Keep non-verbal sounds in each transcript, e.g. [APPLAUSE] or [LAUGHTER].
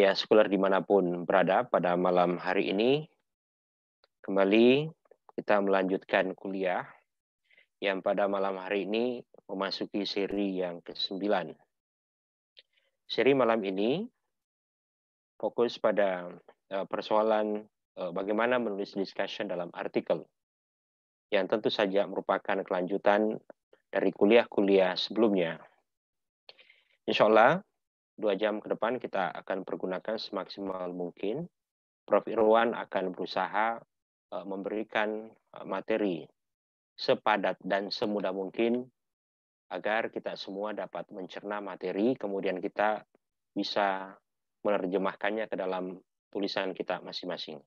Ya, sekuler dimanapun berada pada malam hari ini, kembali kita melanjutkan kuliah yang pada malam hari ini memasuki seri yang ke-9. Seri malam ini fokus pada eh, persoalan eh, bagaimana menulis discussion dalam artikel, yang tentu saja merupakan kelanjutan dari kuliah-kuliah sebelumnya. Insya Allah, dua jam ke depan kita akan pergunakan semaksimal mungkin. Prof. Irwan akan berusaha e, memberikan e, materi sepadat dan semudah mungkin agar kita semua dapat mencerna materi, kemudian kita bisa menerjemahkannya ke dalam tulisan kita masing-masing.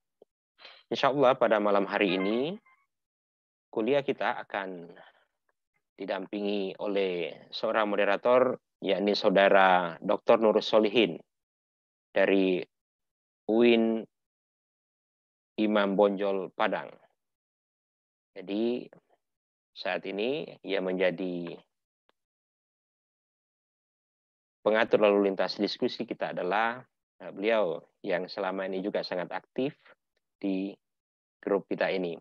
Insya Allah pada malam hari ini, kuliah kita akan didampingi oleh seorang moderator yakni saudara Dr. Nur Solihin dari UIN Imam Bonjol Padang. Jadi saat ini ia menjadi pengatur lalu lintas diskusi kita adalah eh, beliau yang selama ini juga sangat aktif di grup kita ini.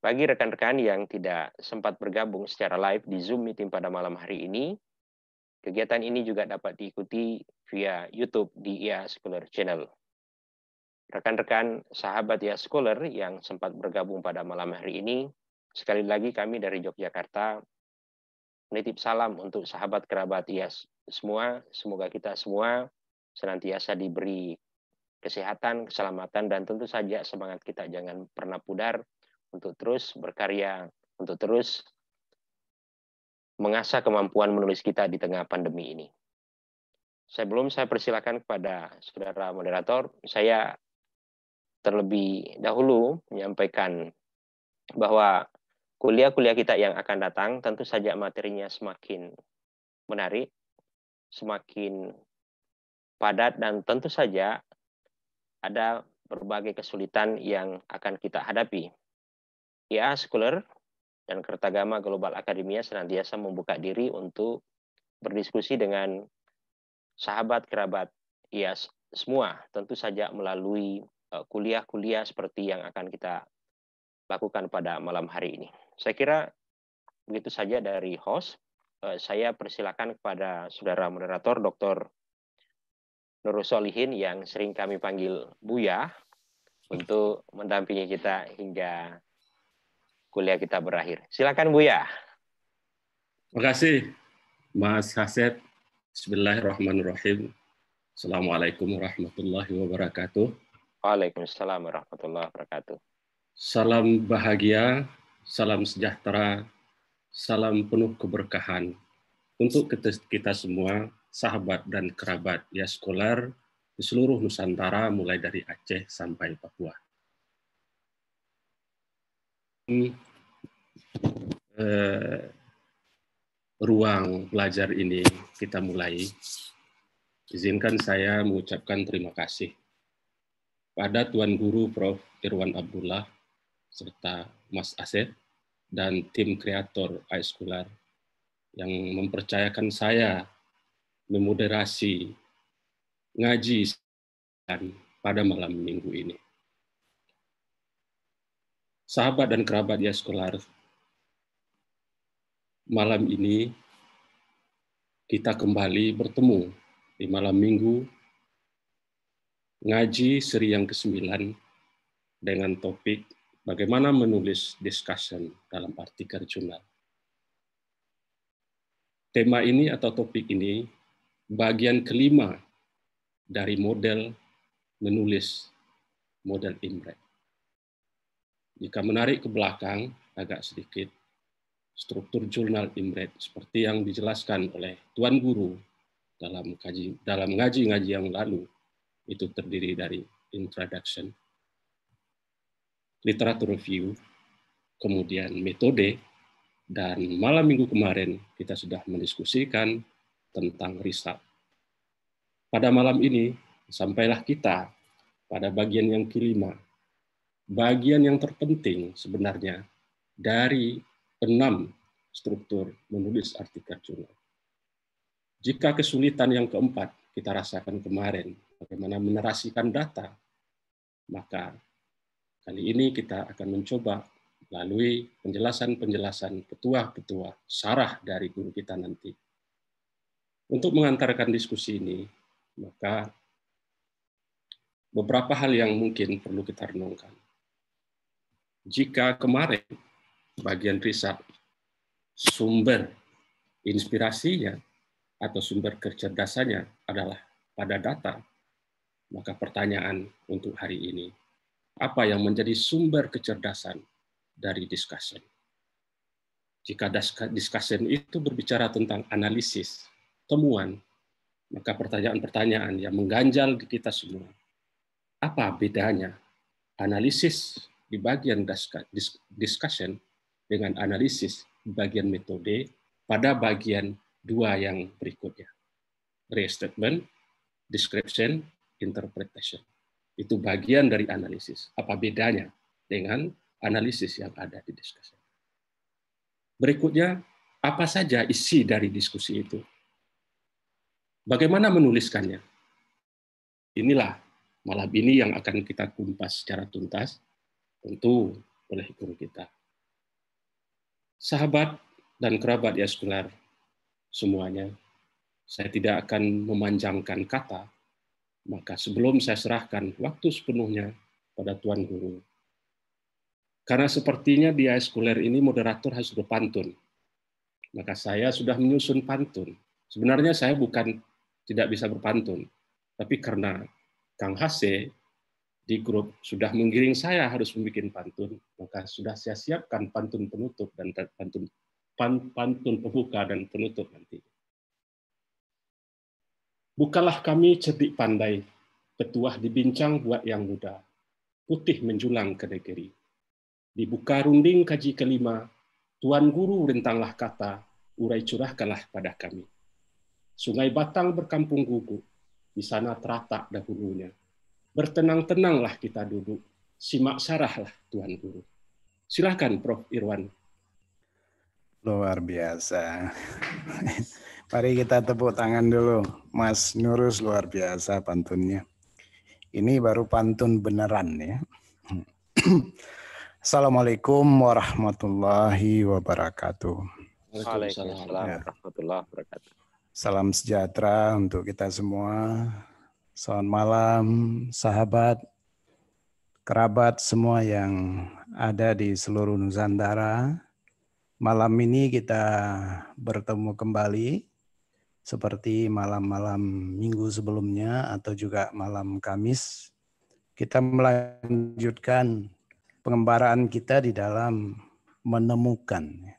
Bagi rekan-rekan yang tidak sempat bergabung secara live di Zoom meeting pada malam hari ini, Kegiatan ini juga dapat diikuti via YouTube di IA Scholar Channel. Rekan-rekan sahabat IA Scholar yang sempat bergabung pada malam hari ini, sekali lagi kami dari Yogyakarta menitip salam untuk sahabat kerabat IA semua. Semoga kita semua senantiasa diberi kesehatan, keselamatan, dan tentu saja semangat kita jangan pernah pudar untuk terus berkarya, untuk terus mengasah kemampuan menulis kita di tengah pandemi ini. Sebelum saya persilakan kepada saudara moderator, saya terlebih dahulu menyampaikan bahwa kuliah-kuliah kita yang akan datang tentu saja materinya semakin menarik, semakin padat dan tentu saja ada berbagai kesulitan yang akan kita hadapi. Ya, Scholar dan Kertagama Global Akademia senantiasa membuka diri untuk berdiskusi dengan sahabat kerabat ya semua tentu saja melalui eh, kuliah-kuliah seperti yang akan kita lakukan pada malam hari ini. Saya kira begitu saja dari host. Eh, saya persilakan kepada saudara moderator Dr. Nurul Solihin yang sering kami panggil Buya untuk mendampingi kita hingga kuliah kita berakhir. Silakan Bu Ya. Terima kasih Mas Haseb. Bismillahirrahmanirrahim. Assalamualaikum warahmatullahi wabarakatuh. Waalaikumsalam warahmatullahi wabarakatuh. Salam bahagia, salam sejahtera, salam penuh keberkahan untuk kita semua, sahabat dan kerabat ya sekolah di seluruh Nusantara mulai dari Aceh sampai Papua eh, ruang belajar ini kita mulai. Izinkan saya mengucapkan terima kasih pada Tuan Guru Prof. Irwan Abdullah serta Mas Aset dan tim kreator iSchooler yang mempercayakan saya memoderasi ngaji pada malam minggu ini sahabat dan kerabat ya sekolah malam ini kita kembali bertemu di malam minggu ngaji seri yang ke-9 dengan topik bagaimana menulis discussion dalam artikel jurnal. Tema ini atau topik ini bagian kelima dari model menulis model Imrek. Jika menarik ke belakang agak sedikit, struktur jurnal Imret seperti yang dijelaskan oleh Tuan Guru dalam kaji dalam ngaji-ngaji yang lalu itu terdiri dari introduction, literatur review, kemudian metode dan malam minggu kemarin kita sudah mendiskusikan tentang riset. Pada malam ini sampailah kita pada bagian yang kelima bagian yang terpenting sebenarnya dari enam struktur menulis artikel jurnal. Jika kesulitan yang keempat kita rasakan kemarin, bagaimana menerasikan data, maka kali ini kita akan mencoba melalui penjelasan-penjelasan petua-petua sarah dari guru kita nanti. Untuk mengantarkan diskusi ini, maka beberapa hal yang mungkin perlu kita renungkan jika kemarin bagian riset sumber inspirasinya atau sumber kecerdasannya adalah pada data, maka pertanyaan untuk hari ini, apa yang menjadi sumber kecerdasan dari discussion? Jika discussion itu berbicara tentang analisis, temuan, maka pertanyaan-pertanyaan yang mengganjal di kita semua, apa bedanya analisis di bagian discussion dengan analisis bagian metode pada bagian dua yang berikutnya. Restatement, description, interpretation. Itu bagian dari analisis. Apa bedanya dengan analisis yang ada di discussion? Berikutnya, apa saja isi dari diskusi itu? Bagaimana menuliskannya? Inilah malam ini yang akan kita kumpas secara tuntas tentu oleh guru kita. Sahabat dan kerabat ya sekular semuanya, saya tidak akan memanjangkan kata, maka sebelum saya serahkan waktu sepenuhnya pada Tuan Guru. Karena sepertinya di sekuler ini moderator harus berpantun. Maka saya sudah menyusun pantun. Sebenarnya saya bukan tidak bisa berpantun, tapi karena Kang Hase di grup sudah menggiring saya harus membuat pantun, maka sudah saya siapkan pantun penutup dan pantun pan, pantun pembuka dan penutup nanti. Bukalah kami cerdik pandai, petuah dibincang buat yang muda, putih menjulang ke negeri. Dibuka runding kaji kelima, Tuan Guru rentanglah kata, urai curahkanlah pada kami. Sungai Batang berkampung gugu, di sana teratak dahulunya bertenang-tenanglah kita duduk, simak sarahlah Tuhan Guru. Silahkan Prof. Irwan. Luar biasa. [LAUGHS] Mari kita tepuk tangan dulu. Mas Nurus luar biasa pantunnya. Ini baru pantun beneran ya. [CLEARS THROAT] Assalamualaikum warahmatullahi wabarakatuh. Waalaikumsalam ya. warahmatullahi wabarakatuh. Salam sejahtera untuk kita semua. Selamat malam sahabat, kerabat semua yang ada di seluruh Nusantara. Malam ini kita bertemu kembali seperti malam-malam minggu sebelumnya atau juga malam Kamis. Kita melanjutkan pengembaraan kita di dalam menemukan. Ya.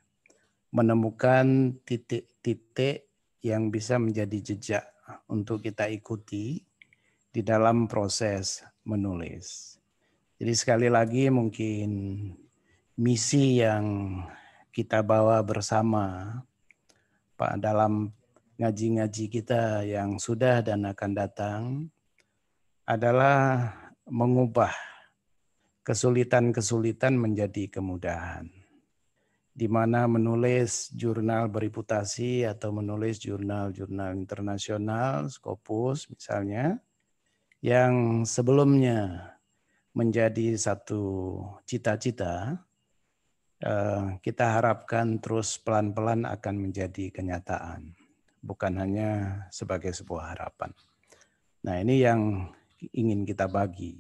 Menemukan titik-titik yang bisa menjadi jejak untuk kita ikuti di dalam proses menulis. Jadi sekali lagi mungkin misi yang kita bawa bersama Pak dalam ngaji-ngaji kita yang sudah dan akan datang adalah mengubah kesulitan-kesulitan menjadi kemudahan. Di mana menulis jurnal bereputasi atau menulis jurnal-jurnal internasional, Scopus misalnya, yang sebelumnya menjadi satu cita-cita, eh, kita harapkan terus pelan-pelan akan menjadi kenyataan, bukan hanya sebagai sebuah harapan. Nah, ini yang ingin kita bagi.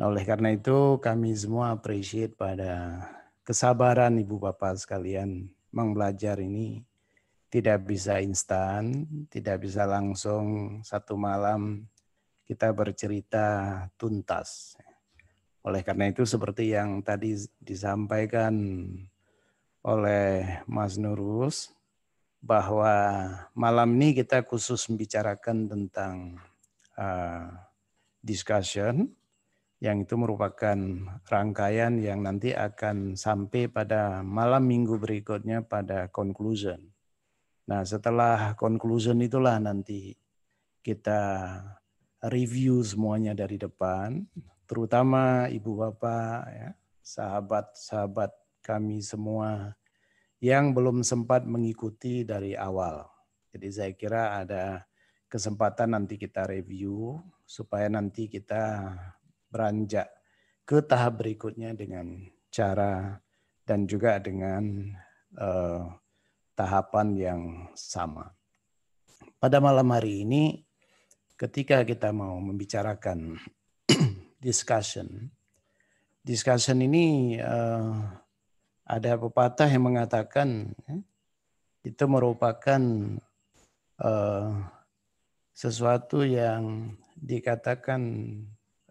Nah, oleh karena itu, kami semua appreciate pada kesabaran Ibu Bapak sekalian mengbelajar ini tidak bisa instan, tidak bisa langsung satu malam kita bercerita tuntas. Oleh karena itu seperti yang tadi disampaikan oleh Mas Nurus bahwa malam ini kita khusus membicarakan tentang uh, discussion yang itu merupakan rangkaian yang nanti akan sampai pada malam minggu berikutnya pada conclusion. Nah setelah conclusion itulah nanti kita review semuanya dari depan, terutama ibu bapak, ya, sahabat-sahabat kami semua yang belum sempat mengikuti dari awal. Jadi saya kira ada kesempatan nanti kita review supaya nanti kita beranjak ke tahap berikutnya dengan cara dan juga dengan eh, tahapan yang sama. Pada malam hari ini ketika kita mau membicarakan [CLEARS THROAT] discussion, discussion ini uh, ada pepatah yang mengatakan eh, itu merupakan uh, sesuatu yang dikatakan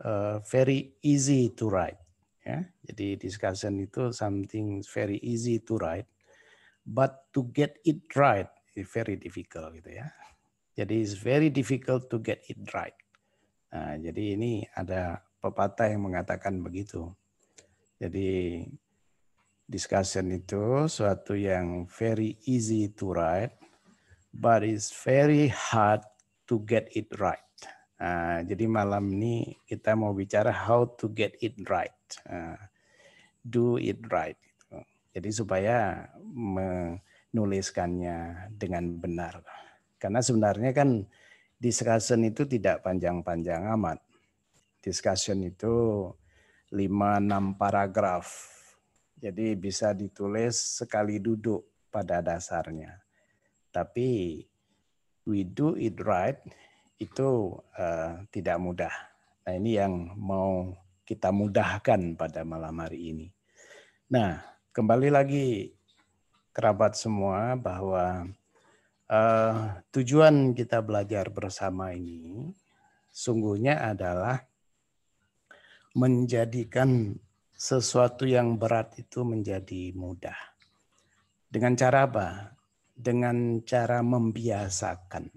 uh, very easy to write. Ya. Jadi discussion itu something very easy to write, but to get it right is very difficult gitu ya. Jadi it's very difficult to get it right. Nah, jadi ini ada pepatah yang mengatakan begitu. Jadi discussion itu suatu yang very easy to write, but it's very hard to get it right. Nah, jadi malam ini kita mau bicara how to get it right. Uh, do it right. Gitu. Jadi supaya menuliskannya dengan benar. Karena sebenarnya kan discussion itu tidak panjang-panjang amat. Discussion itu 5-6 paragraf. Jadi bisa ditulis sekali duduk pada dasarnya. Tapi we do it right itu uh, tidak mudah. Nah ini yang mau kita mudahkan pada malam hari ini. Nah kembali lagi kerabat semua bahwa uh, tujuan kita belajar bersama ini sungguhnya adalah menjadikan sesuatu yang berat itu menjadi mudah. Dengan cara apa? Dengan cara membiasakan.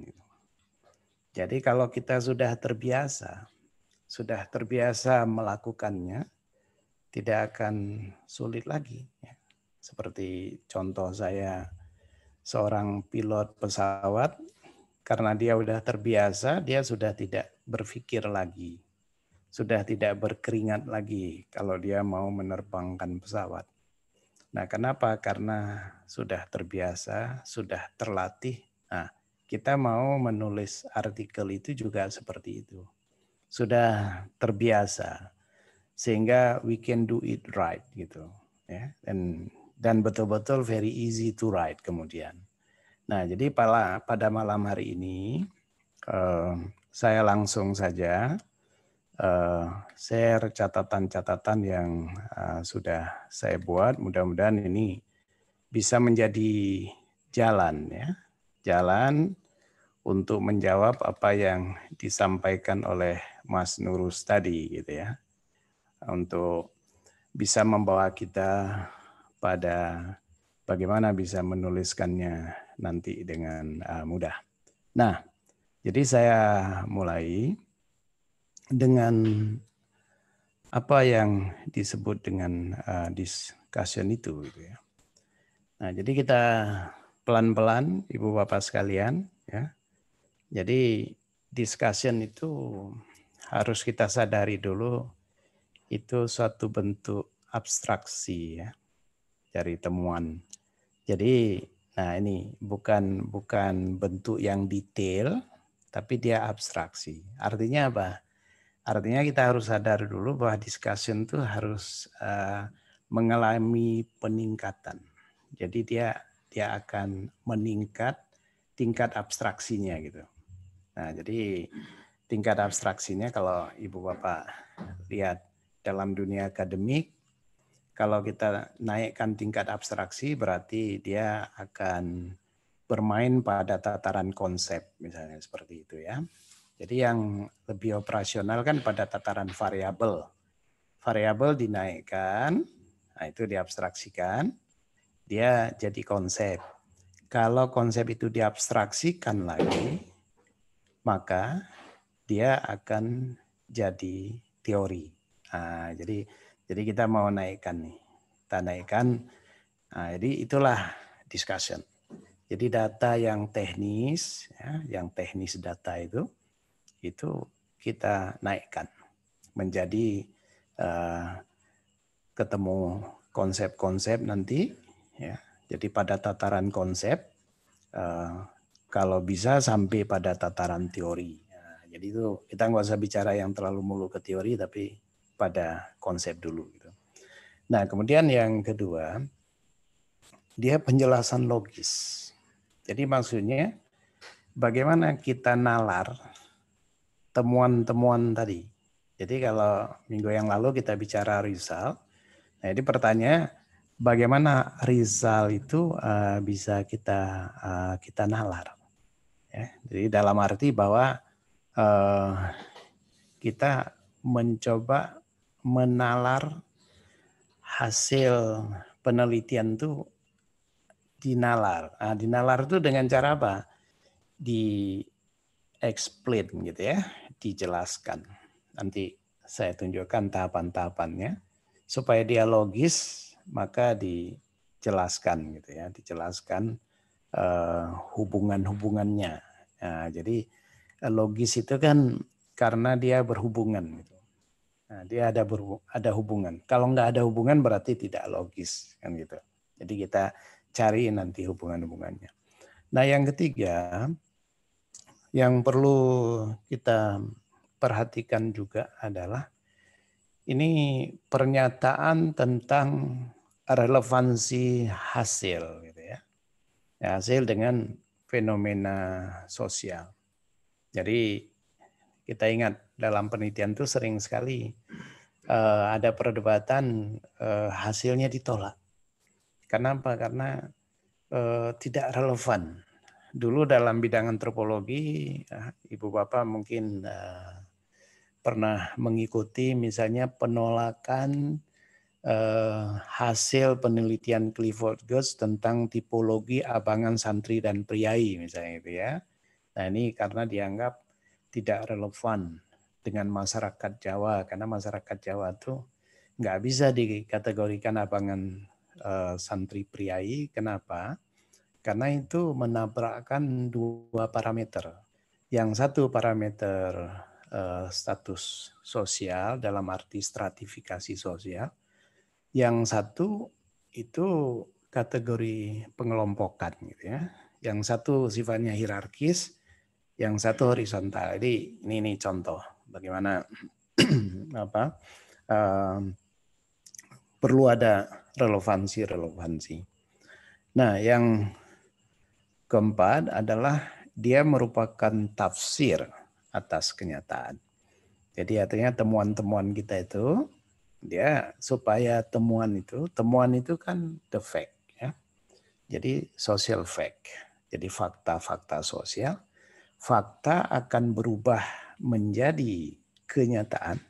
Jadi kalau kita sudah terbiasa, sudah terbiasa melakukannya, tidak akan sulit lagi. Seperti contoh saya seorang pilot pesawat karena dia sudah terbiasa, dia sudah tidak berpikir lagi. Sudah tidak berkeringat lagi kalau dia mau menerbangkan pesawat. Nah, kenapa? Karena sudah terbiasa, sudah terlatih. Nah, kita mau menulis artikel itu juga seperti itu. Sudah terbiasa sehingga we can do it right gitu ya. and dan betul-betul very easy to write kemudian. Nah, jadi pada pada malam hari ini eh, saya langsung saja eh, share catatan-catatan yang eh, sudah saya buat. Mudah-mudahan ini bisa menjadi jalan ya, jalan untuk menjawab apa yang disampaikan oleh Mas Nurus tadi gitu ya. Untuk bisa membawa kita pada bagaimana bisa menuliskannya nanti dengan eh, mudah. Nah, jadi saya mulai dengan apa yang disebut dengan uh, discussion itu gitu ya. Nah, jadi kita pelan-pelan Ibu Bapak sekalian ya. Jadi discussion itu harus kita sadari dulu itu suatu bentuk abstraksi ya dari temuan. Jadi nah ini bukan bukan bentuk yang detail tapi dia abstraksi. Artinya apa? Artinya kita harus sadar dulu bahwa discussion itu harus uh, mengalami peningkatan. Jadi dia dia akan meningkat tingkat abstraksinya gitu. Nah, jadi tingkat abstraksinya kalau Ibu Bapak lihat dalam dunia akademik kalau kita naikkan tingkat abstraksi berarti dia akan bermain pada tataran konsep misalnya seperti itu ya. Jadi yang lebih operasional kan pada tataran variabel. Variabel dinaikkan, nah itu diabstraksikan, dia jadi konsep. Kalau konsep itu diabstraksikan lagi, maka dia akan jadi teori. Nah, jadi jadi kita mau naikkan nih. Kita naikkan. Nah, jadi itulah discussion. Jadi data yang teknis, ya, yang teknis data itu, itu kita naikkan menjadi uh, ketemu konsep-konsep nanti. Ya. Jadi pada tataran konsep, uh, kalau bisa sampai pada tataran teori. Nah, jadi itu kita nggak usah bicara yang terlalu mulu ke teori, tapi pada konsep dulu. Gitu. Nah, kemudian yang kedua, dia penjelasan logis. Jadi maksudnya bagaimana kita nalar temuan-temuan tadi. Jadi kalau minggu yang lalu kita bicara Rizal, nah ini pertanyaan bagaimana Rizal itu eh, bisa kita eh, kita nalar. Ya, jadi dalam arti bahwa eh, kita mencoba menalar hasil penelitian itu dinalar. Nah, dinalar itu dengan cara apa? Di explain gitu ya, dijelaskan. Nanti saya tunjukkan tahapan-tahapannya supaya dialogis maka dijelaskan gitu ya, dijelaskan uh, hubungan-hubungannya. Nah, jadi eh, logis itu kan karena dia berhubungan. Gitu. Nah, dia ada ada hubungan. Kalau nggak ada hubungan berarti tidak logis kan gitu. Jadi kita cari nanti hubungan-hubungannya. Nah, yang ketiga yang perlu kita perhatikan juga adalah ini pernyataan tentang relevansi hasil gitu ya. ya hasil dengan fenomena sosial. Jadi kita ingat dalam penelitian itu sering sekali eh, ada perdebatan eh, hasilnya ditolak. Kenapa? Karena eh, tidak relevan. Dulu dalam bidang antropologi, ibu bapak mungkin pernah mengikuti misalnya penolakan hasil penelitian Clifford Geertz tentang tipologi abangan santri dan priai misalnya itu ya. Nah ini karena dianggap tidak relevan dengan masyarakat Jawa karena masyarakat Jawa tuh nggak bisa dikategorikan abangan uh, santri priai. Kenapa? Karena itu menabrakkan dua parameter. Yang satu parameter uh, status sosial dalam arti stratifikasi sosial. Yang satu itu kategori pengelompokan gitu ya. Yang satu sifatnya hierarkis, yang satu horizontal. Jadi ini, ini contoh bagaimana [CLEARS THROAT] apa uh, perlu ada relevansi-relevansi. Nah, yang keempat adalah dia merupakan tafsir atas kenyataan. Jadi artinya temuan-temuan kita itu dia supaya temuan itu, temuan itu kan the fact ya. Jadi social fact. Jadi fakta-fakta sosial, fakta akan berubah menjadi kenyataan,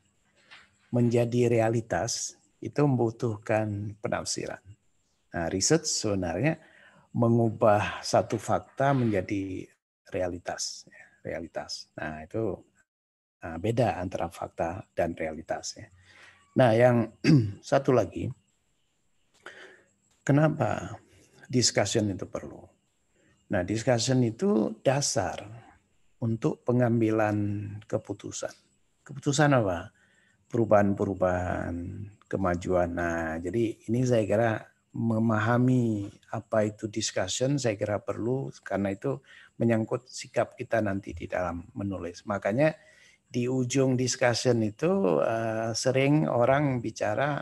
menjadi realitas, itu membutuhkan penafsiran. Nah, riset sebenarnya mengubah satu fakta menjadi realitas. Ya, realitas. Nah, itu ah, beda antara fakta dan realitas. Ya. Nah, yang [CLEARS THROAT] satu lagi, kenapa discussion itu perlu? Nah, discussion itu dasar untuk pengambilan keputusan. Keputusan apa? Perubahan-perubahan, kemajuan. Nah, jadi ini saya kira memahami apa itu discussion saya kira perlu karena itu menyangkut sikap kita nanti di dalam menulis. Makanya di ujung discussion itu eh, sering orang bicara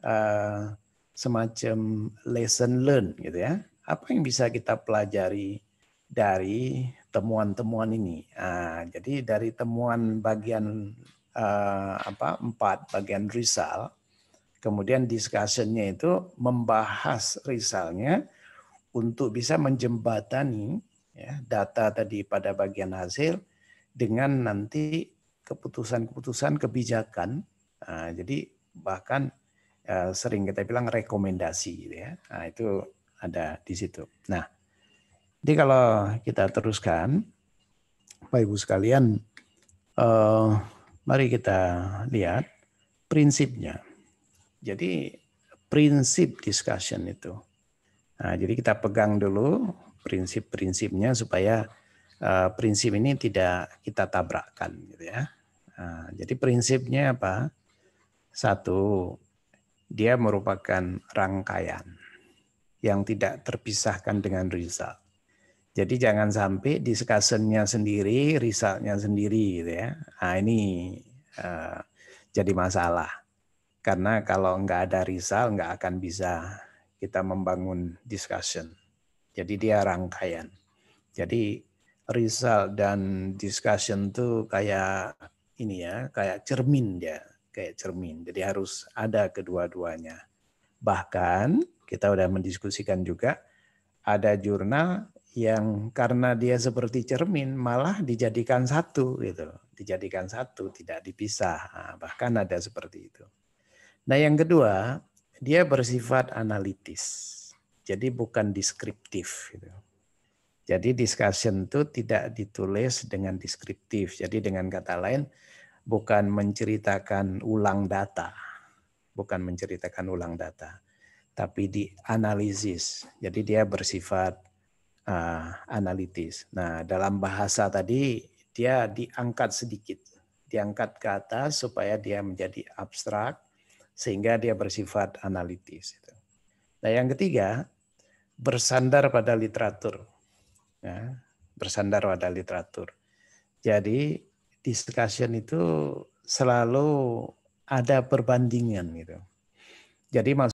eh, semacam lesson learn gitu ya. Apa yang bisa kita pelajari dari temuan-temuan ini. Nah, jadi dari temuan bagian uh, apa empat bagian risal, kemudian discussionnya itu membahas risalnya untuk bisa menjembatani ya, data tadi pada bagian hasil dengan nanti keputusan-keputusan kebijakan. Nah, jadi bahkan uh, sering kita bilang rekomendasi, gitu ya. Nah, itu ada di situ. Nah, jadi kalau kita teruskan, Bapak Ibu sekalian, eh, mari kita lihat prinsipnya. Jadi prinsip discussion itu. Nah, jadi kita pegang dulu prinsip-prinsipnya supaya eh, prinsip ini tidak kita tabrakkan, gitu ya. Nah, jadi prinsipnya apa? Satu, dia merupakan rangkaian yang tidak terpisahkan dengan result. Jadi jangan sampai discussion-nya sendiri, risetnya sendiri gitu ya. Nah ini uh, jadi masalah. Karena kalau nggak ada risal, nggak akan bisa kita membangun discussion. Jadi dia rangkaian. Jadi risal dan discussion tuh kayak ini ya, kayak cermin dia, kayak cermin. Jadi harus ada kedua-duanya. Bahkan kita udah mendiskusikan juga ada jurnal yang karena dia seperti cermin malah dijadikan satu gitu dijadikan satu tidak dipisah nah, bahkan ada seperti itu nah yang kedua dia bersifat analitis jadi bukan deskriptif gitu. jadi discussion itu tidak ditulis dengan deskriptif jadi dengan kata lain bukan menceritakan ulang data bukan menceritakan ulang data tapi dianalisis jadi dia bersifat uh, analitis. Nah, dalam bahasa tadi dia diangkat sedikit, diangkat ke atas supaya dia menjadi abstrak sehingga dia bersifat analitis. Gitu. Nah, yang ketiga bersandar pada literatur. Ya, bersandar pada literatur. Jadi discussion itu selalu ada perbandingan gitu. Jadi